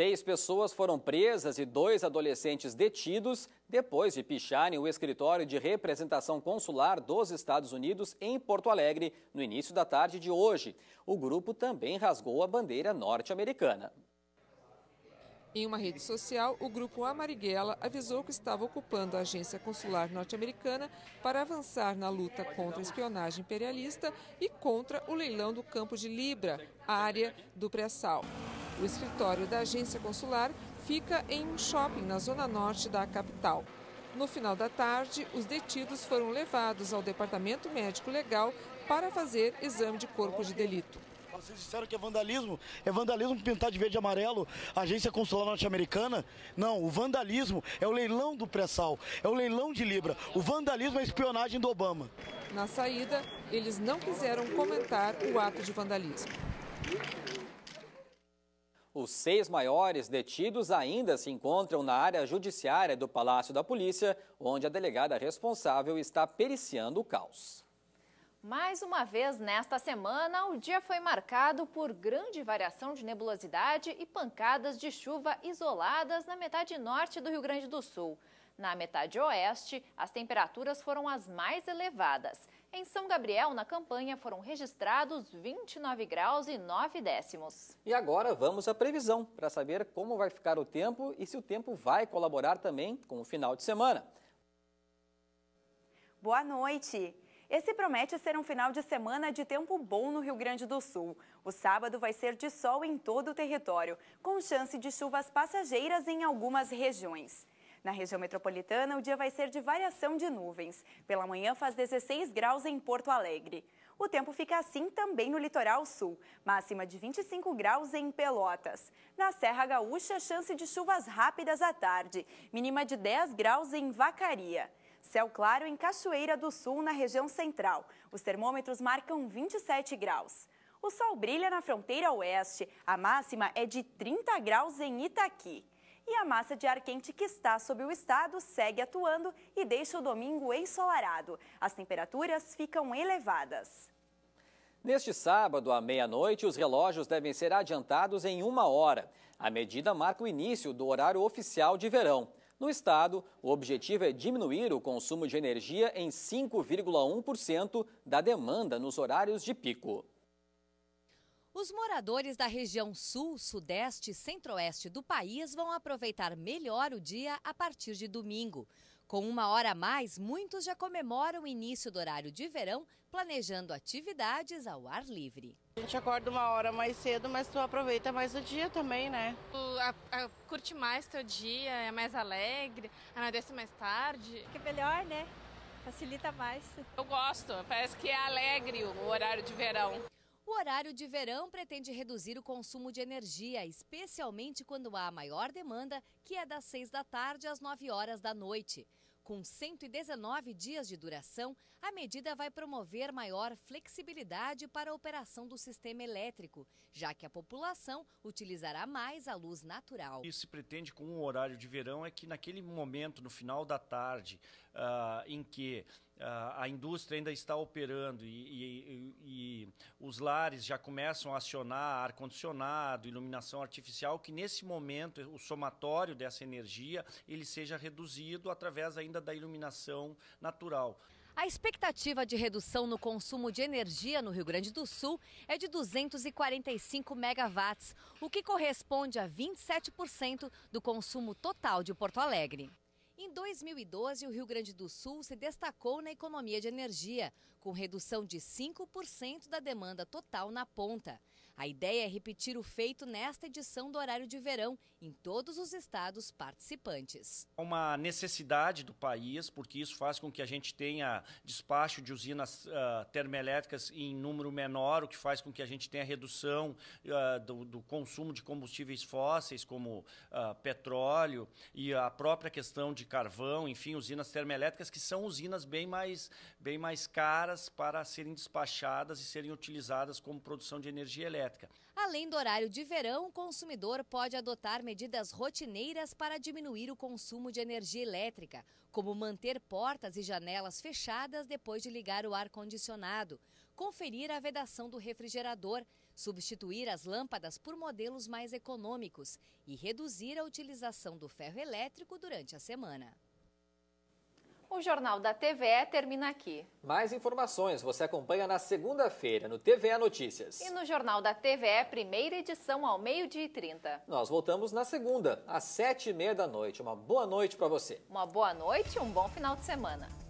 Seis pessoas foram presas e dois adolescentes detidos depois de picharem o escritório de representação consular dos Estados Unidos em Porto Alegre no início da tarde de hoje. O grupo também rasgou a bandeira norte-americana. Em uma rede social, o grupo Amariguela avisou que estava ocupando a agência consular norte-americana para avançar na luta contra a espionagem imperialista e contra o leilão do campo de Libra, área do pré-sal. O escritório da agência consular fica em um shopping na zona norte da capital. No final da tarde, os detidos foram levados ao departamento médico legal para fazer exame de corpo de delito. Vocês disseram que é vandalismo? É vandalismo pintar de verde e amarelo a agência consular norte-americana? Não, o vandalismo é o leilão do pré-sal, é o leilão de Libra. O vandalismo é a espionagem do Obama. Na saída, eles não quiseram comentar o ato de vandalismo. Os seis maiores detidos ainda se encontram na área judiciária do Palácio da Polícia, onde a delegada responsável está periciando o caos. Mais uma vez nesta semana, o dia foi marcado por grande variação de nebulosidade e pancadas de chuva isoladas na metade norte do Rio Grande do Sul. Na metade oeste, as temperaturas foram as mais elevadas. Em São Gabriel, na campanha, foram registrados 29 graus e 9 décimos. E agora vamos à previsão para saber como vai ficar o tempo e se o tempo vai colaborar também com o final de semana. Boa noite! Esse promete ser um final de semana de tempo bom no Rio Grande do Sul. O sábado vai ser de sol em todo o território, com chance de chuvas passageiras em algumas regiões. Na região metropolitana, o dia vai ser de variação de nuvens. Pela manhã faz 16 graus em Porto Alegre. O tempo fica assim também no litoral sul, máxima de 25 graus em Pelotas. Na Serra Gaúcha, chance de chuvas rápidas à tarde, mínima de 10 graus em Vacaria. Céu claro em Cachoeira do Sul, na região central. Os termômetros marcam 27 graus. O sol brilha na fronteira oeste. A máxima é de 30 graus em Itaqui. E a massa de ar quente que está sobre o estado segue atuando e deixa o domingo ensolarado. As temperaturas ficam elevadas. Neste sábado, à meia-noite, os relógios devem ser adiantados em uma hora. A medida marca o início do horário oficial de verão. No estado, o objetivo é diminuir o consumo de energia em 5,1% da demanda nos horários de pico. Os moradores da região sul, sudeste e centro-oeste do país vão aproveitar melhor o dia a partir de domingo. Com uma hora a mais, muitos já comemoram o início do horário de verão, planejando atividades ao ar livre. A gente acorda uma hora mais cedo, mas tu aproveita mais o dia também, né? Tu a, a, curte mais teu dia, é mais alegre, amadece mais tarde. Que é melhor, né? Facilita mais. Eu gosto, parece que é alegre o horário de verão. O horário de verão pretende reduzir o consumo de energia, especialmente quando há maior demanda, que é das 6 da tarde às 9 horas da noite. Com 119 dias de duração, a medida vai promover maior flexibilidade para a operação do sistema elétrico, já que a população utilizará mais a luz natural. Isso se pretende com o horário de verão é que naquele momento, no final da tarde, uh, em que uh, a indústria ainda está operando e, e, e os lares já começam a acionar ar-condicionado, iluminação artificial, que nesse momento o somatório dessa energia ele seja reduzido através ainda da iluminação natural. A expectativa de redução no consumo de energia no Rio Grande do Sul é de 245 megawatts, o que corresponde a 27% do consumo total de Porto Alegre. Em 2012, o Rio Grande do Sul se destacou na economia de energia, com redução de 5% da demanda total na ponta. A ideia é repetir o feito nesta edição do horário de verão em todos os estados participantes. É uma necessidade do país, porque isso faz com que a gente tenha despacho de usinas uh, termoelétricas em número menor, o que faz com que a gente tenha redução uh, do, do, consumo de combustíveis fósseis, como uh, petróleo, e a própria questão de carvão, enfim, usinas termoelétricas que são usinas bem mais, bem mais caras para serem despachadas e serem utilizadas como produção de energia elétrica. Além do horário de verão, o consumidor pode adotar medidas rotineiras para diminuir o consumo de energia elétrica, como manter portas e janelas fechadas depois de ligar o ar condicionado, conferir a vedação do refrigerador substituir as lâmpadas por modelos mais econômicos e reduzir a utilização do ferro elétrico durante a semana. O Jornal da TVE termina aqui. Mais informações você acompanha na segunda-feira no TVE Notícias. E no Jornal da TVE, primeira edição ao meio-dia e trinta. Nós voltamos na segunda, às sete e meia da noite. Uma boa noite para você. Uma boa noite e um bom final de semana.